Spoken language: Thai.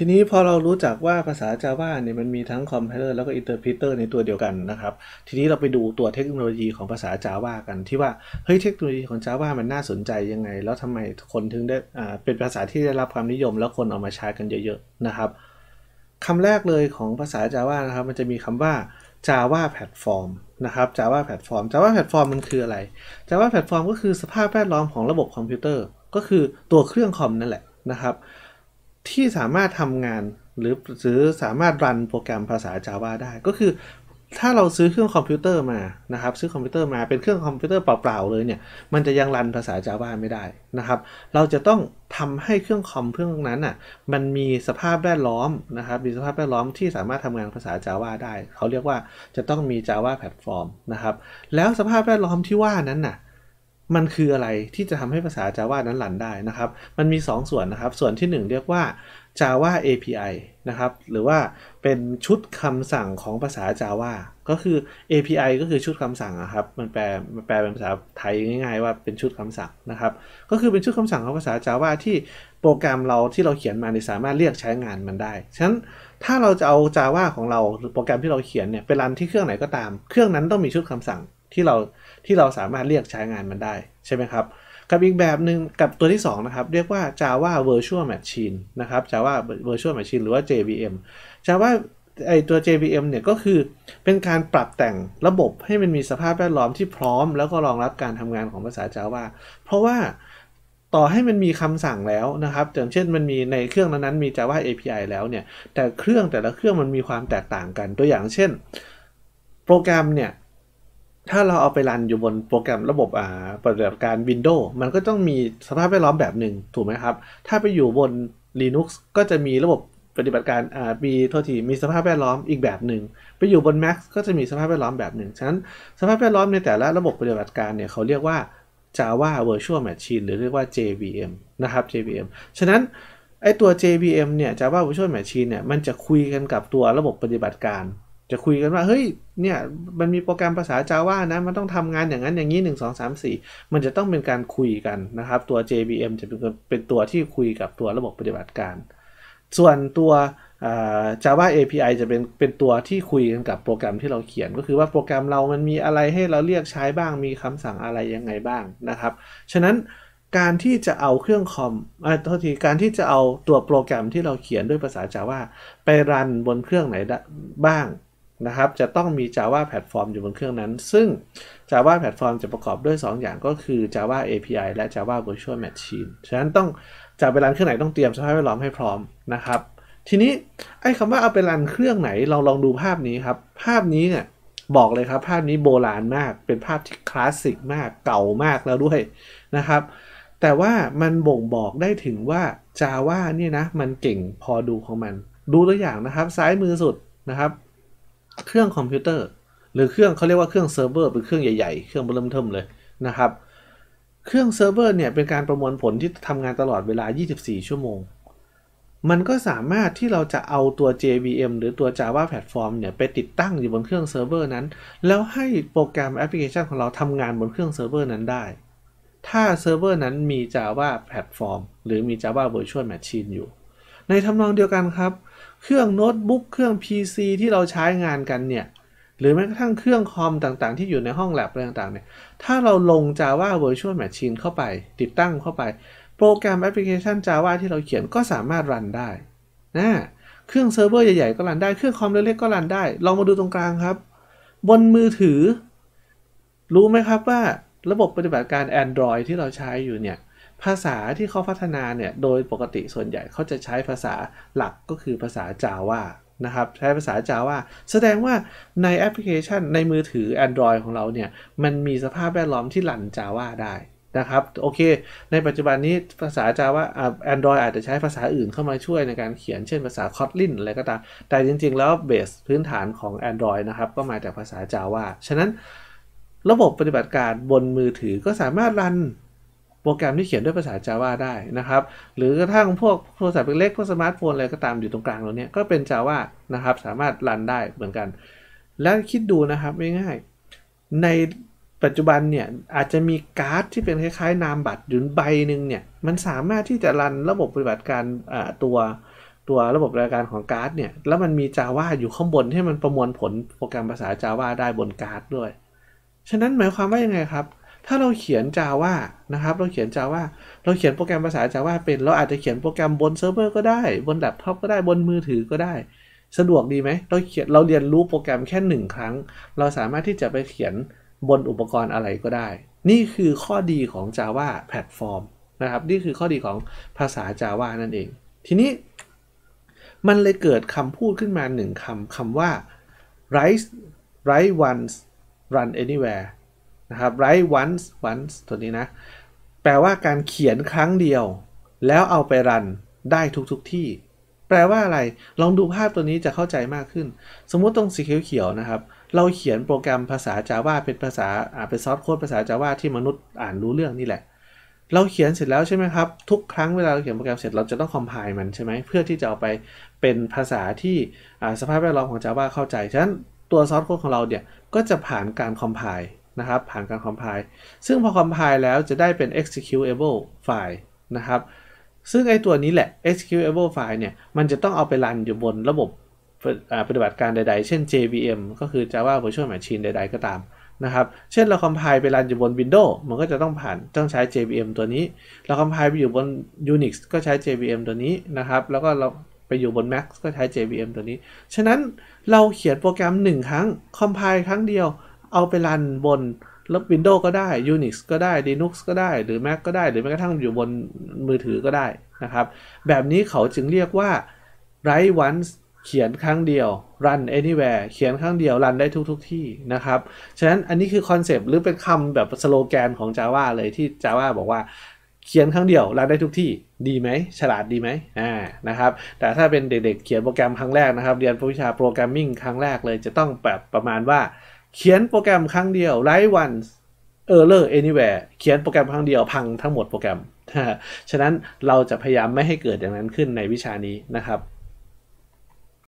ทีนี้พอเรารู้จักว่าภาษา Java เนี่ยมันมีทั้ง compiler แล้วก็ interpreter ในตัวเดียวกันนะครับ ทีนี้เราไปดูตัวเทคโนโลยีของภาษา Java กันที่ว่า เฮ้ยเทคโนโลยีของ Java มันน่าสนใจยังไง แล้วทำไมคนถึงได้อ่าเป็นภาษาที่ได้รับความนิยม แล้วคนเอามาใช้กันเยอะๆนะครับคำแรกเลยของภาษา Java นะครับมันจะมีคำว่า Java Platform นะครับ Java Platform Java Platform มันคืออะไร Java Platform ก็คือสภาพแวดล้อมของระบบคอมพิวเตอร์ ก็คือตัวเครื่องคอมนั่นแหละนะครับที่สามารถทำงานหรือหรือสามารถรันโปรแกรมภาษา Java ได้ ก็คือถ้าเราซื้อเครื่องคอมพิวเตอร์มานะครับซื้อคอมพิวเตอร์มาเป็นเครื่องคอมพิวเตอร์เปล่าๆเลยเนี่ยมันจะยังรันภาษา Java ไม่ได้นะครับ เราจะต้องทำให้เครื่องคอมเครื่องนั้นอ่ะมันมีสภาพแวดล้อมนะครับ มีสภาพแวดล้อมที่สามารถทำงานภาษา Java ได้ เขาเรียกว่าจะต้องมี Java Platform นะครับแล้วสภาพแวดล้อมที่ว่านั้นน่ะมันคืออะไรที่จะทำให้ภาษา Java นั้นรันได้นะครับ มันมี 2 ส่วนนะครับ ส่วนที่ 1 เรียกว่า Java API นะครับ หรือว่าเป็นชุดคำสั่งของภาษา Java ก็คือ API ก็คือชุดคำสั่งนะครับ มันแปลมันแปลเป็นภาษาไทยง่าย ๆว่าเป็นชุดคำสั่งนะครับ ก็คือเป็นชุดคำสั่งของภาษา Java ที่โปรแกรมเราที่เราเขียนมาเนี่ยสามารถเรียกใช้งานมันได้ ฉะนั้นถ้าเราจะเอา Java ของเราหรือโปรแกรมที่เราเขียนเนี่ยไปรันที่เครื่องไหนก็ตาม เครื่องนั้นต้องมีชุดคำสั่งที่เราที่เราสามารถเรียกใช้งานมันได้ใช่ไหมครับกับอีกแบบหนึ่งกับตัวที่2นะครับเรียกว่า Java Virtual Machine นะครับ Java Virtual Machine หรือว่า JVM Java ไอตัว JVM เนี่ยก็คือเป็นการปรับแต่งระบบให้มันมีสภาพแวดล้อมที่พร้อมแล้วก็รองรับการทำงานของภาษา Java เพราะว่าต่อให้มันมีคำสั่งแล้วนะครับอย่างเช่นมันมีในเครื่องนั้นๆมี Java API แล้วเนี่ยแต่เครื่องแต่ละเครื่องมันมีความแตกต่างกันตัวอย่าง เช่น โปรแกรมเนี่ยถ้าเราเอาไปรันอยู่บนโปรแกรมระบบอ่าปฏิบัติการ Windows มันก็ต้องมีสภาพแวดล้อมแบบหนึ่งถูกไหมครับ ถ้าไปอยู่บน Linux ก็จะมีระบบปฏิบัติการอ่ามีโทษที มีสภาพแวดล้อมอีกแบบหนึ่งไปอยู่บน Mac ก็จะมีสภาพแวดล้อมแบบหนึ่งฉะนั้น สภาพแวดล้อมในแต่ละระบบปฏิบัติการเนี่ยเขาเรียกว่า Java Virtual Machine หรือเรียกว่า JVM นะครับ JVM ฉะนั้นไอตัว JVM เนี่ย Java Virtual Machine เนี่ยมันจะคุยกันกับตัวระบบปฏิบัติการจะคุยกันว่าเฮ้ยเนี่ยมันมีโปรแกรมภาษาจาว่านะมันต้องทำงานอย่างนั้นอย่างนี้ 1 2 3 4 มันจะต้องเป็นการคุยกันนะครับ ตัว j b m จะเป็นเป็นตัวที่คุยกับตัวระบบปฏิบัติการ ส่วนตัว Java API จะเป็นเป็นตัวที่คุยกันกับโปรแกรมที่เราเขียน ก็คือว่าโปรแกรมเรามันมีอะไรให้เราเรียกใช้บ้างมีคำสั่งอะไรยังไงบ้างนะครับ ฉะนั้นการที่จะเอาเครื่องคอมเอ่าโทษทีการที่จะเอาตัวโปรแกรมที่เราเขียนด้วยภาษา Java ไปรันบนเครื่องไหนบ้างนะครับ จะต้องมี Java p l a t f o ์ m อยู่บนเครื่องนั้น ซึ่ง Java p l a t f o ์ m จะประกอบด้วย 2 อย่างก็คือ Java API และ Java Virtual Machine ฉะนั้นต้องจะไปรันเครื่องไหนต้องเตรียมสภาพแวดล้อมให้พร้อมนะครับ ทีนี้ไอ้คำว่าเอาไปรันเครื่องไหนเราลองดูภาพนี้ครับ ภาพนี้เนี่ยบอกเลยครับภาพนี้โบราณมาก เป็นภาพที่คลาสสิกมากเก่ามากแล้วด้วยนะครับ แต่ว่ามันบ่งบอกได้ถึงว่า Java เนี่ยนะมันเก่งพอดูของมัน ดูตัวอย่างนะครับ ซ้ายมือสุดนะครับเครื่องคอมพิวเตอร์หรือเครื่องเขาเรียกว่าเครื่องเซิร์ฟเวอร์เป็นเครื่องใหญ่ๆ เครื่องเริ่มเทิมเลยนะครับ เครื่องเซิร์ฟเวอร์เนี่ยเป็นการประมวลผลที่ทำงานตลอดเวลา 24 ชั่วโมง มันก็สามารถที่เราจะเอาตัว JVM หรือตัว Java Platform เนี่ยไปติดตั้งอยู่บนเครื่องเซิร์ฟเวอร์นั้น แล้วให้โปรแกรมแอปพลิเคชันของเราทำงานบนเครื่องเซิร์ฟเวอร์นั้นได้ ถ้าเซิร์ฟเวอร์นั้นมี Java Platform หรือมี Java Virtual Machine อยู่ ในทำนองเดียวกันครับเครื่องโน้ตบุ๊กเครื่อง PC ที่เราใช้งานกันเนี่ย หรือแม้กระทั่งเครื่องคอมต่างๆ ที่อยู่ในห้องแลบอะไรต่างๆเนี่ยถ้าเราลง Java Virtual Machine เข้าไป ติดตั้งเข้าไป โปรแกรมแอปพลิเคชัน Java ที่เราเขียนก็สามารถรันได้นะเครื่องเซิร์ฟเวอร์ใหญ่ๆ ก็รันได้เครื่องคอมเล็กๆก็รันได้ ลองมาดูตรงกลางครับ บนมือถือ รู้ไหมครับว่าระบบปฏิบัติการ Android ที่เราใช้อยู่เนี่ยภาษาที่เขาพัฒนาเนี่ยโดยปกติส่วนใหญ่เขาจะใช้ภาษาหลักก็คือภาษาจาว่านะครับใช้ภาษาจาว่าแสดงว่าในแอปพลิเคชันในมือถือ Android ของเราเนี่ย มันมีสภาพแวดล้อมที่หลั่นจาว่าได้นะครับ โอเค ในปัจจุบันนี้ภาษาจาว่าแอนดรอยอาจจะใช้ภาษาอื่นเข้ามาช่วยในการเขียนเช่นภาษา Kotlin อะไรก็ตามแต่จริงๆแล้วเบสพื้นฐานของ Android นะครับก็มาจากภาษาจาว่าฉะนั้นระบบปฏิบัติการบนมือถือก็สามารถรันโปรแกรมที่เขียนด้วยภาษา Java ได้นะครับ หรือกระทั่งพวกโทรศัพท์เล็กพวกสมาร์ทโฟนอะไรก็ตามอยู่ตรงกลางเราเนี้ยก็เป็น Java นะครับ สามารถรันได้เหมือนกัน แล้วคิดดูนะครับง่าย ๆ ในปัจจุบันเนี่ย อาจจะมีการ์ดที่เป็นคล้ายๆ นามบัตรหยือใบหนึ่งเนี่ย มันสามารถที่จะรันระบบปฏิบัติการตัวตัวระบบรายการของการ์ดเนี่ยแล้วมันมี Java อยู่ข้างบนให้มันประมวลผลโปรแกรมภาษา Java ได้บนการ์ดด้วยฉะนั้นหมายความว่ายังไงครับถ้าเราเขียน Java นะครับเราเขียน Java เราเขียนโปรแกรมภาษา Java เป็นเราอาจจะเขียนโปรแกรมบนเซิร์ฟเวอร์ก็ได้บนแล็ปท็อปก็ได้บนมือถือก็ได้ สะดวกดีไหมเราเขียนเราเรียนรู้โปรแกรมแค่หนึ่งครั้ง เราสามารถที่จะไปเขียนบนอุปกรณ์อะไรก็ได้ นี่คือข้อดีของ Java แพลตฟอร์มนะครับนี่คือข้อดีของภาษา Java นั่นเอง ทีนี้ มันเลยเกิดคำพูดขึ้นมาหนึ่งคำคำว่า r i t e r i t e once run anywhere นะครับ write once once ตัวนี้นะ แปลว่าการเขียนครั้งเดียว แล้วเอาไปรันได้ทุกๆทที่ แปลว่าอะไรลองดูภาพตัวนี้จะเข้าใจมากขึ้น สมมุติตรงสีเขียวๆนะครับ เราเขียนโปรแกรมภาษา Java เป็นภาษาเป็นซอฟต์โค้ดภาษา Java ที่มนุษย์อ่านรู้เรื่องนี่แหละ เราเขียนเสร็จแล้วใช่ไหมครับ ทุกครั้งเวลาเราเขียนโปรแกรมเสร็จเราจะต้องคอมไพล์มันใช่ไหมเพื่อที่จะเอาไปเป็นภาษาที่สภาพแวดล้อมของ Java เข้าใจฉะนั้นตัวซอฟต์โค้ดของเราเนี่ยก็จะผ่านการคอมไพล์นะครับผ่านการ compile ซึ่งพอ compile แล้วจะได้เป็น executable file นะครับซึ่งไอตัวนี้แหละ executable file เนี่ยมันจะต้องเอาไปรันอยู่บนระบบปฏิบัติการใดๆ เช่น JVM ก็คือ Java Virtual Machine ใดๆ ก็ตามนะครับเช่นเราคอมไพล์ไปรันอยู่บน Windows มันก็จะต้องผ่านต้องใช้ JVM ตัวนี้ เราคอมไพล์ไปอยู่บน Unix ก็ใช้ JVM ตัวนี้นะครับแล้วก็เรา ไปอยู่บน Mac ก็ใช้ JVM ตัวนี้ ฉะนั้นเราเขียนโปรแกรม1ครั้งคอมไพล์ครั้งเดียวเอาไปรันบนแล้ว Windows ก็ได้ Unix ก็ได้ Linux ก็ได้หรือ Mac ก็ได้หรือแม้กระทั่งอยู่บนมือถือก็ได้นะครับ แบบนี้เขาจึงเรียกว่า write once เขียนครั้งเดียว run anywhere เขียนครั้งเดียวรันได้ทุกทุกที่นะครับ ฉะนั้นอันนี้คือคอนเซปต์หรือเป็นคำแบบสโลแกนของ Java เลยที่ Java บอกว่า เขียนครั้งเดียว รันได้ทุกที่ดีไหมฉลาดดีไหมอ่านะครับ แต่ถ้าเป็นเด็กๆเขียนโปรแกรมครั้งแรกนะครับ เรียนวิชาโปรแกรมมิ่งครั้งแรกเลย จะต้องแบบประมาณว่าเขียนโปรแกรมครั้งเดียว write o n c อ error อ n y w แวร์เขียนโปรแกรมครั้งเดียวพังทั้งหมดโปรแกรม ฉะนั้นเราจะพยายามไม่ให้เกิดอย่างนั้นขึ้นในวิชานี้นะครับ